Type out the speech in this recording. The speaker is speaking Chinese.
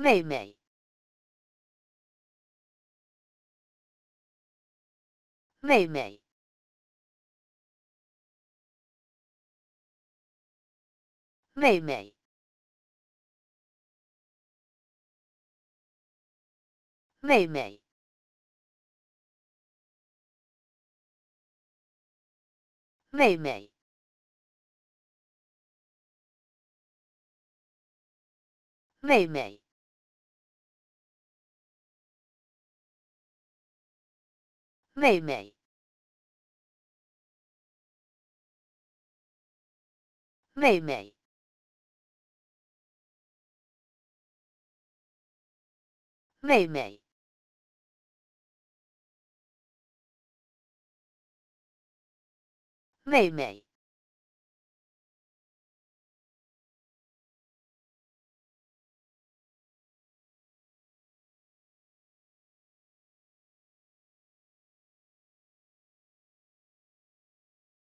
妹妹，妹妹，妹妹，妹妹，妹妹。妹妹。妹妹，妹妹，妹妹，妹妹。